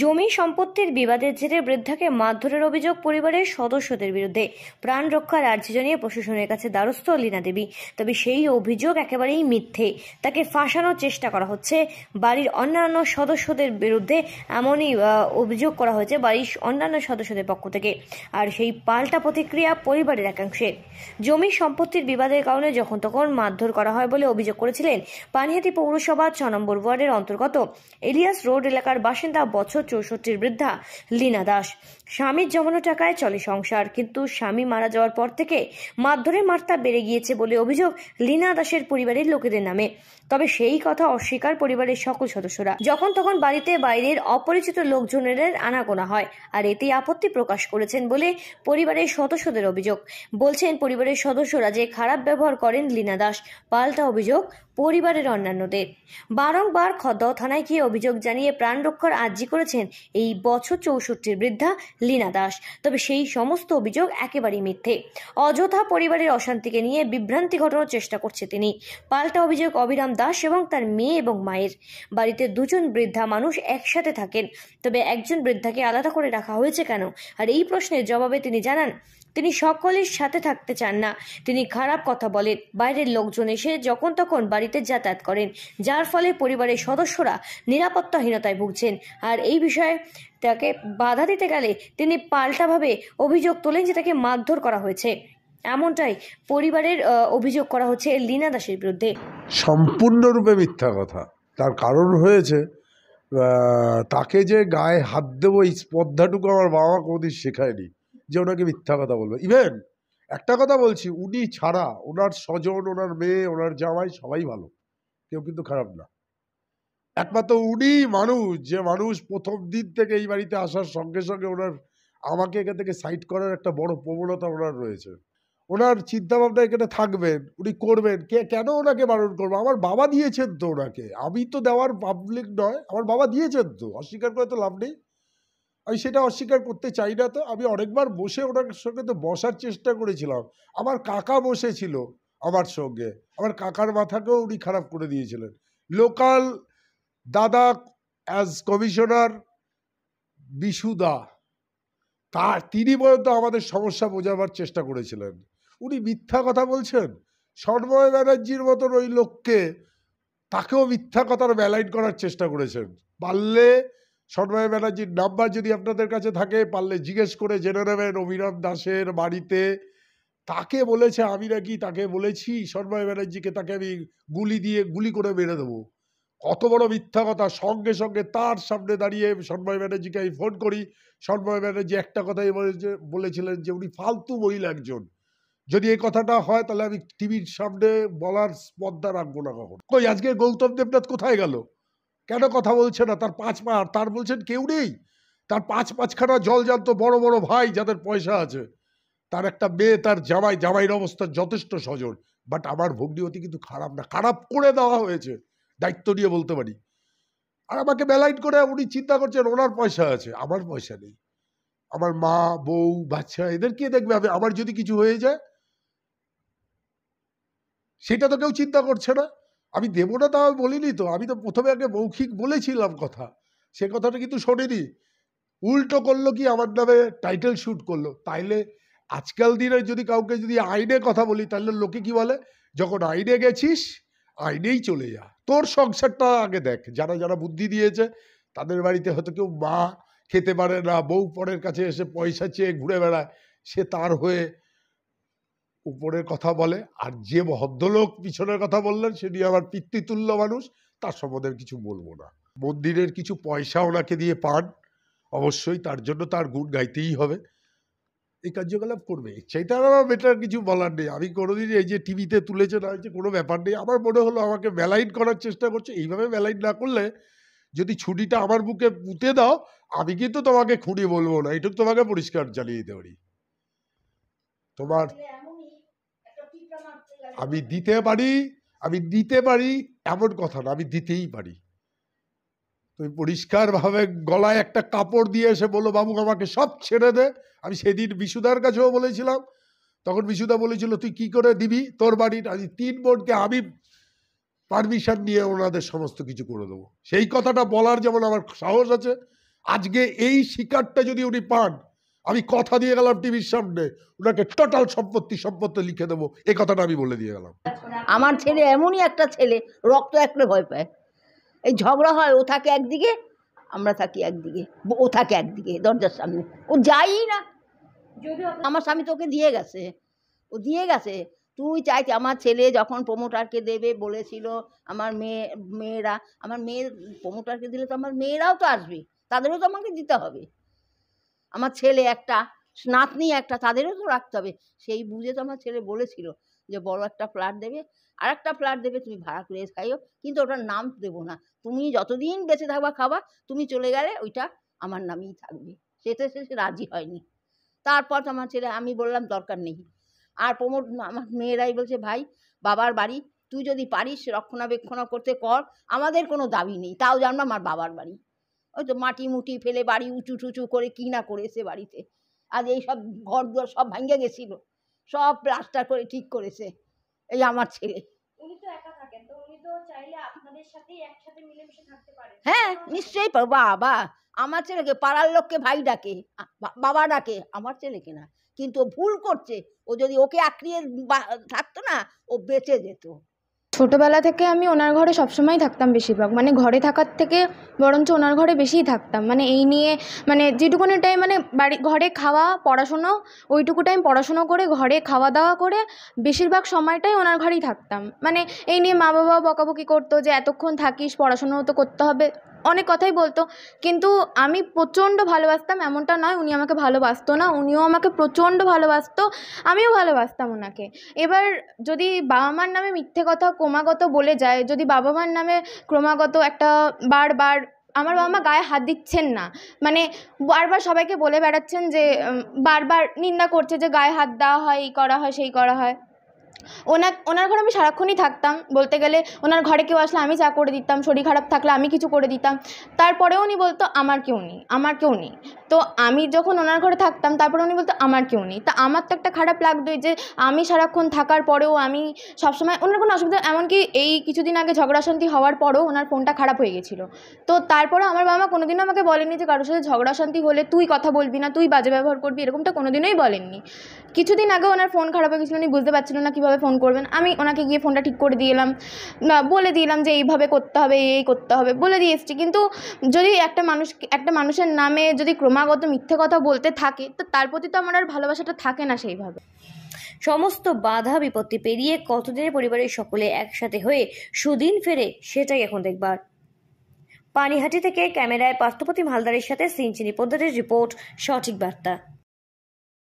জমি সম্পত্তির বিবাদের জেরে বৃদ্ধাকে মারধরের অভিযোগ পরিবারের সদস্যদের বিরুদ্ধে প্রাণ রক্ষার আর্জি জানিয়ে প্রশাসনের কাছে দ্বারস্থ লীনা দেবী তবে সেই অভিযোগ একেবারেই মিথ্যে তাকে ফাঁসানোর চেষ্টা করা হচ্ছে বাড়ির অন্যান্য সদস্যদের বিরুদ্ধে এমনই অভিযোগ করা হয়েছে বাড়ির অন্যান্য সদস্যদের পক্ষ থেকে আর সেই পাল্টা প্রতিক্রিয়া পরিবারের একাংশের জমি সম্পত্তির বিবাদের কারণে যখন তখন মারধর করা হয় বলে অভিযোগ করেছিলেন পানিহাতি পৌরসভা ছ নম্বর ওয়ার্ডের অন্তর্গত এলিয়াস রোড এলাকার বাসিন্দা বছর চৌষট্টির বৃদ্ধা লীনা দাস স্বামীর জমানো টাকায় চলে সংসার কিন্তু স্বামী মারা যাওয়ার পর থেকে মারধরের মার্তা বেড়ে গিয়েছে বলে অভিযোগ লীনা দাসের পরিবারের লোকেদের নামে তবে সেই কথা অস্বীকার পরিবারের সকল সদস্যরা যখন তখন বাড়িতে বাইরের অপরিচিত লোকজনের আনাগোনা হয় আর এতেই আপত্তি প্রকাশ করেছেন বলে পরিবারের সদস্যদের অভিযোগ বলছেন পরিবারের সদস্যরা যে খারাপ ব্যবহার করেন লীনা দাস পাল্টা অভিযোগ পরিবারের অন্যান্যদের বারংবার খদ্দ থানায় গিয়ে অভিযোগ জানিয়ে রক্ষার আর্জি করেছেন এই বছর চৌষট্টির বৃদ্ধা লীনা দাস তবে সেই সমস্ত অভিযোগ একেবারেই মিথ্যে অযথা পরিবারের অশান্তিকে নিয়ে বিভ্রান্তি ঘটানোর চেষ্টা করছে তিনি পাল্টা অভিযোগ অবিরাম দাস এবং তার মেয়ে এবং মায়ের বাড়িতে দুজন বৃদ্ধা মানুষ একসাথে থাকেন তবে একজন বৃদ্ধাকে আলাদা করে রাখা হয়েছে কেন আর এই প্রশ্নের জবাবে তিনি জানান তিনি সকলের সাথে থাকতে চান না তিনি খারাপ কথা বলেন বাইরের লোকজন এসে যখন তখন বাড়িতে যাতায়াত করেন যার ফলে পরিবারের সদস্যরা নিরাপত্তাহীনতায় ভুগছেন আর এই বিষয়ে তাকে বাধা দিতে গেলে তিনি পাল্টাভাবে অভিযোগ তোলেন যে তাকে মারধর করা হয়েছে এমনটাই পরিবারের অভিযোগ করা হচ্ছে লীনা দাসের বিরুদ্ধে সম্পূর্ণরূপে মিথ্যা কথা তার কারণ হয়েছে তাকে যে গায়ে হাত দেবো এই স্পর্ধাটুকু আমার বাবা কোনোদিন শেখায়নি যে ওনাকে মিথ্যা কথা বলবে ইভেন একটা কথা বলছি উনি ছাড়া ওনার স্বজন ওনার মেয়ে ওনার জামাই সবাই ভালো কেউ কিন্তু খারাপ না একমাত্র উনি মানুষ যে মানুষ প্রথম দিন থেকে এই বাড়িতে আসার সঙ্গে সঙ্গে ওনার আমাকে এখান থেকে সাইড করার একটা বড় প্রবণতা ওনার রয়েছে ওনার চিন্তাভাবনা এখানে থাকবেন উনি করবেন কে কেন ওনাকে বারণ করবো আমার বাবা দিয়েছেন তো ওনাকে আমি তো দেওয়ার পাবলিক নয় আমার বাবা দিয়েছেন তো অস্বীকার করে তো লাভ নেই আমি সেটা অস্বীকার করতে চাই না তো আমি অনেকবার বসে ওনার সঙ্গে তো বসার চেষ্টা করেছিলাম আমার কাকা বসেছিল আমার সঙ্গে আমার কাকার মাথাকেও উনি খারাপ করে দিয়েছিলেন লোকাল দাদা অ্যাজ কমিশনার বিশুদা তার তিনি পর্যন্ত আমাদের সমস্যা বোঝাবার চেষ্টা করেছিলেন উনি মিথ্যা কথা বলছেন সন্ময় ব্যানার্জির মতন ওই লোককে তাকেও মিথ্যা কথার ব্যালাইন করার চেষ্টা করেছেন পারলে সন্ময় ব্যানার্জির নাম্বার যদি আপনাদের কাছে থাকে পারলে জিজ্ঞেস করে জেনে নেবেন অভিনব দাসের বাড়িতে তাকে বলেছে আমি নাকি তাকে বলেছি সন্ময় ব্যানার্জিকে তাকে আমি গুলি দিয়ে গুলি করে মেরে দেবো কত বড় মিথ্যা কথা সঙ্গে সঙ্গে তার সামনে দাঁড়িয়ে সন্ময় ব্যানার্জিকে আমি ফোন করি সন্ময় ব্যানার্জি একটা কথাই বলেছিলেন যে উনি ফালতু মহিলা একজন যদি এই কথাটা হয় তাহলে আমি টিভির সামনে বলার স্পর্ধা রাখবো না কখন কই আজকে গৌতম দেবনাথ কোথায় গেল কেন কথা বলছে না তার পাঁচ পা তার বলছেন কেউ নেই তার পাঁচ পাঁচখানা জল জানত বড় বড় ভাই যাদের পয়সা আছে তার একটা মেয়ে তার জামাই জামাইয়ের অবস্থা যথেষ্ট সজল বাট আমার ভগ্নিপতি কিন্তু খারাপ না খারাপ করে দেওয়া হয়েছে দায়িত্ব নিয়ে বলতে পারি আর আমাকে বেলাইট করে উনি চিন্তা করছেন ওনার পয়সা আছে আমার পয়সা নেই আমার মা বউ বাচ্চা এদের কে দেখবে আমি আমার যদি কিছু হয়ে যায় সেটা তো কেউ চিন্তা করছে না আমি দেব না তাও বলিনি তো আমি তো প্রথমে আগে মৌখিক বলেছিলাম কথা সে কথাটা কিন্তু শোনেনি উল্টো করলো কি আমার নামে টাইটেল শ্যুট করলো তাইলে আজকাল দিনে যদি কাউকে যদি আইনে কথা বলি তাহলে লোকে কি বলে যখন আইনে গেছিস আইনেই চলে যা তোর সংসারটা আগে দেখ যারা যারা বুদ্ধি দিয়েছে তাদের বাড়িতে হয়তো কেউ মা খেতে পারে না বউ পরের কাছে এসে পয়সা চেয়ে ঘুরে বেড়ায় সে তার হয়ে উপরের কথা বলে আর যে ভদ্রলোক পিছনের কথা বললেন সেটি আমার পিতৃতুল্য মানুষ তার সম্বন্ধে কিছু বলবো না মন্দিরের কিছু পয়সা ওনাকে দিয়ে পান অবশ্যই তার জন্য তার গুণ গাইতেই হবে এই কার্যকলাপ করবে সেটার আমার বেটার কিছু বলার নেই আমি কোনোদিন এই যে টিভিতে তুলেছে না হয়েছে কোনো ব্যাপার নেই আমার মনে হলো আমাকে ম্যালাইন করার চেষ্টা করছে এইভাবে ম্যালাইন না করলে যদি ছুটিটা আমার বুকে পুঁতে দাও আমি কিন্তু তোমাকে খুঁড়ি বলবো না এটুকু তোমাকে পরিষ্কার জানিয়ে দিতে পারি তোমার আমি দিতে পারি আমি দিতে পারি এমন কথা না আমি দিতেই পারি তুমি পরিষ্কারভাবে গলায় একটা কাপড় দিয়ে এসে বলো বাবু আমাকে সব ছেড়ে দে আমি সেদিন বিশুদার কাছেও বলেছিলাম তখন বিশুদা বলেছিল তুই কি করে দিবি তোর বাড়ির আজ তিন বোনকে আমি পারমিশন নিয়ে ওনাদের সমস্ত কিছু করে দেবো সেই কথাটা বলার যেমন আমার সাহস আছে আজকে এই শিকারটা যদি উনি পান আমি কথা দিয়ে গেলাম টিভির সামনে ওনাকে টোটাল সম্পত্তি সম্পত্তি লিখে দেবো এ কথাটা আমি বলে দিয়ে গেলাম আমার ছেলে এমনই একটা ছেলে রক্ত একলে ভয় পায় এই ঝগড়া হয় ও থাকে একদিকে আমরা থাকি একদিকে ও থাকে একদিকে দরজার সামনে ও যাই না আমার স্বামী তোকে দিয়ে গেছে ও দিয়ে গেছে তুই চাইছি আমার ছেলে যখন প্রমোটারকে দেবে বলেছিল আমার মেয়ে মেয়েরা আমার মেয়ে প্রমোটারকে দিলে তো আমার মেয়েরাও তো আসবে তাদেরও তো আমাকে দিতে হবে আমার ছেলে একটা স্নাতনি একটা তাদেরও তো রাখতে হবে সেই বুঝে তো আমার ছেলে বলেছিল যে বড় একটা ফ্ল্যাট দেবে আর একটা ফ্ল্যাট দেবে তুমি ভাড়া করে খাইও কিন্তু ওটার নাম দেবো না তুমি যতদিন বেঁচে থাকবা খাবা তুমি চলে গেলে ওইটা আমার নামেই থাকবে তো সে রাজি হয়নি তারপর তো আমার ছেলে আমি বললাম দরকার নেই আর প্রমোদ আমার মেয়েরাই বলছে ভাই বাবার বাড়ি তুই যদি পারিস রক্ষণাবেক্ষণ করতে কর আমাদের কোনো দাবি নেই তাও জানবো আমার বাবার বাড়ি ওই তো মাটি মুটি ফেলে বাড়ি উঁচু টুচু করে কি না করেছে বাড়িতে আর এই সব ঘর দুয়ার সব ভাঙ্গে গেছিল সব প্লাস্টার করে ঠিক করেছে এই আমার ছেলে হ্যাঁ নিশ্চয়ই বাবা আমার ছেলেকে পাড়ার লোককে ভাই ডাকে বাবা ডাকে আমার ছেলেকে না কিন্তু ভুল করছে ও যদি ওকে আঁকড়িয়ে থাকতো না ও বেঁচে যেত ছোটোবেলা থেকে আমি ওনার ঘরে সবসময় থাকতাম বেশিরভাগ মানে ঘরে থাকার থেকে বরঞ্চ ওনার ঘরে বেশিই থাকতাম মানে এই নিয়ে মানে যেটুকুনি টাইম মানে বাড়ি ঘরে খাওয়া পড়াশুনো ওইটুকু টাইম পড়াশুনো করে ঘরে খাওয়া দাওয়া করে বেশিরভাগ সময়টাই ওনার ঘরেই থাকতাম মানে এই নিয়ে মা বাবাও বকাবকি করতো যে এতক্ষণ থাকিস পড়াশুনোও তো করতে হবে অনেক কথাই বলতো কিন্তু আমি প্রচণ্ড ভালোবাসতাম এমনটা নয় উনি আমাকে ভালোবাসতো না উনিও আমাকে প্রচণ্ড ভালোবাসতো আমিও ভালোবাসতাম ওনাকে এবার যদি বাবা মার নামে মিথ্যে কথা ক্রমাগত বলে যায় যদি বাবা মার নামে ক্রমাগত একটা বারবার আমার বাবা মা গায়ে হাত দিচ্ছেন না মানে বারবার সবাইকে বলে বেড়াচ্ছেন যে বারবার নিন্দা করছে যে গায়ে হাত দেওয়া হয় এই করা হয় সেই করা হয় ওনার ওনার ঘরে আমি সারাক্ষণই থাকতাম বলতে গেলে ওনার ঘরে কেউ আসলে আমি চা করে দিতাম শরীর খারাপ থাকলে আমি কিছু করে দিতাম তারপরেও উনি বলতো আমার কেউ নেই আমার কেউ নেই তো আমি যখন ওনার ঘরে থাকতাম তারপরে উনি বলতো আমার কেউ নেই তা আমার তো একটা খারাপ লাগতোই যে আমি সারাক্ষণ থাকার পরেও আমি সবসময় ওনার কোনো অসুবিধা এমনকি এই কিছুদিন আগে ঝগড়া শান্তি হওয়ার পরও ওনার ফোনটা খারাপ হয়ে গেছিলো তো তারপরে আমার বাবা কোনোদিনও আমাকে বলেনি যে কারোর সাথে ঝগড়া শান্তি হলে তুই কথা বলবি না তুই বাজে ব্যবহার করবি এরকমটা কোনোদিনই বলেননি কিছুদিন আগে ওনার ফোন খারাপ হয়ে গেছিলো উনি বুঝতে পারছিলো না কীভাবে ফোন করবেন আমি ওনাকে গিয়ে ফোনটা ঠিক করে দিলাম বলে দিলাম যে এইভাবে করতে হবে এই করতে হবে বলে দিয়ে এসেছি কিন্তু যদি একটা মানুষ একটা মানুষের নামে যদি ক্রমাগত মিথ্যে কথা বলতে থাকে তো তার প্রতি তো আমার আর ভালোবাসাটা থাকে না সেইভাবে সমস্ত বাধা বিপত্তি পেরিয়ে কতদিনের পরিবারের সকলে একসাথে হয়ে সুদিন ফেরে সেটাই এখন দেখবার পানিহাটি থেকে ক্যামেরায় পার্থপতি হালদারের সাথে সিনচিনি পদ্ধতির রিপোর্ট সঠিক বার্তা